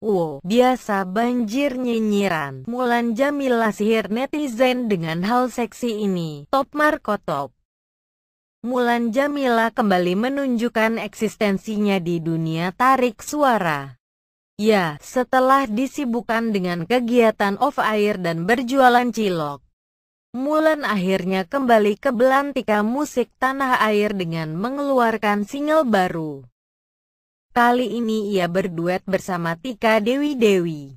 Wow, biasa banjir nyinyiran. Mulan Jamila sihir netizen dengan hal seksi ini. Top Marko Top. Mulan Jamila kembali menunjukkan eksistensinya di dunia tarik suara. Ya, setelah disibukkan dengan kegiatan off air dan berjualan cilok, Mulan akhirnya kembali ke belantika musik tanah air dengan mengeluarkan single baru. Kali ini ia berduet bersama Tika Dewi Dewi.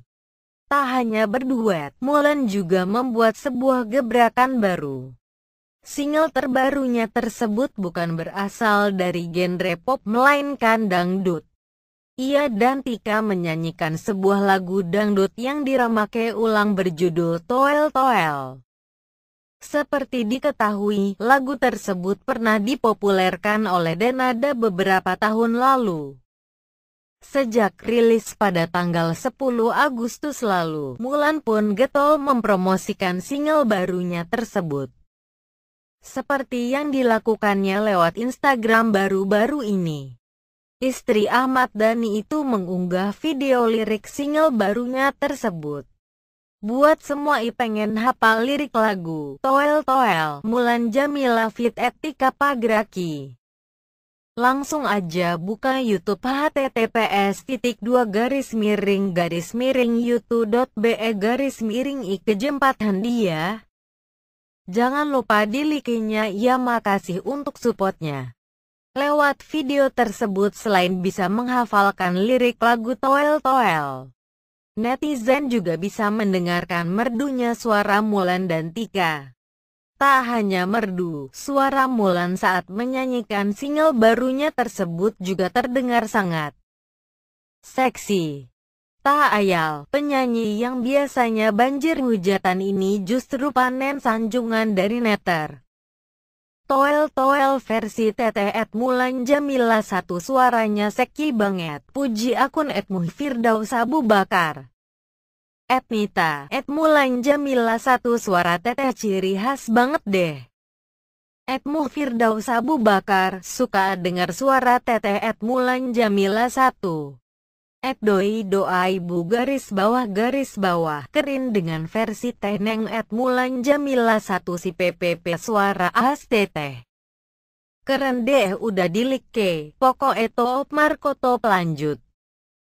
Tak hanya berduet, Mulan juga membuat sebuah gebrakan baru. Single terbarunya tersebut bukan berasal dari genre pop melainkan dangdut. Ia dan Tika menyanyikan sebuah lagu dangdut yang diramake ulang berjudul Toel Toel. Seperti diketahui, lagu tersebut pernah dipopulerkan oleh Denada beberapa tahun lalu. Sejak rilis pada tanggal 10 Agustus lalu, Mulan pun getol mempromosikan single barunya tersebut. Seperti yang dilakukannya lewat Instagram baru-baru ini. Istri Ahmad Dhani itu mengunggah video lirik single barunya tersebut. Buat semua i pengen hafal lirik lagu Toel Toel Mulan Jamila Fit Etika Pagraki. Langsung aja buka YouTube https titik dua garis miring garis miring youtube.be garis miring ikejempat handia. Ya. Jangan lupa dilikinya ya makasih untuk supportnya. Lewat video tersebut selain bisa menghafalkan lirik lagu Toel Toel, netizen juga bisa mendengarkan merdunya suara Mulan dan Tika. Tak hanya merdu, suara Mulan saat menyanyikan single barunya tersebut juga terdengar sangat seksi. Tak ayal, penyanyi yang biasanya banjir hujatan ini justru panen sanjungan dari netter. Toel-toel versi Teteh Ed Mulan Jamila satu suaranya seki banget. Puji akun Ed Muhfirdaus Abu Bakar. Etnita, Et Mulan Jamila satu suara teteh ciri khas banget deh. Etmu Firdaus Abu Bakar suka dengar suara teteh Et Mulan Jamila satu. Et doi doa ibu garis bawah garis bawah kerin dengan versi teneng Et Mulan Jamila satu si PPP suara as teteh. Keren deh udah dilike, pokok itu op top lanjut.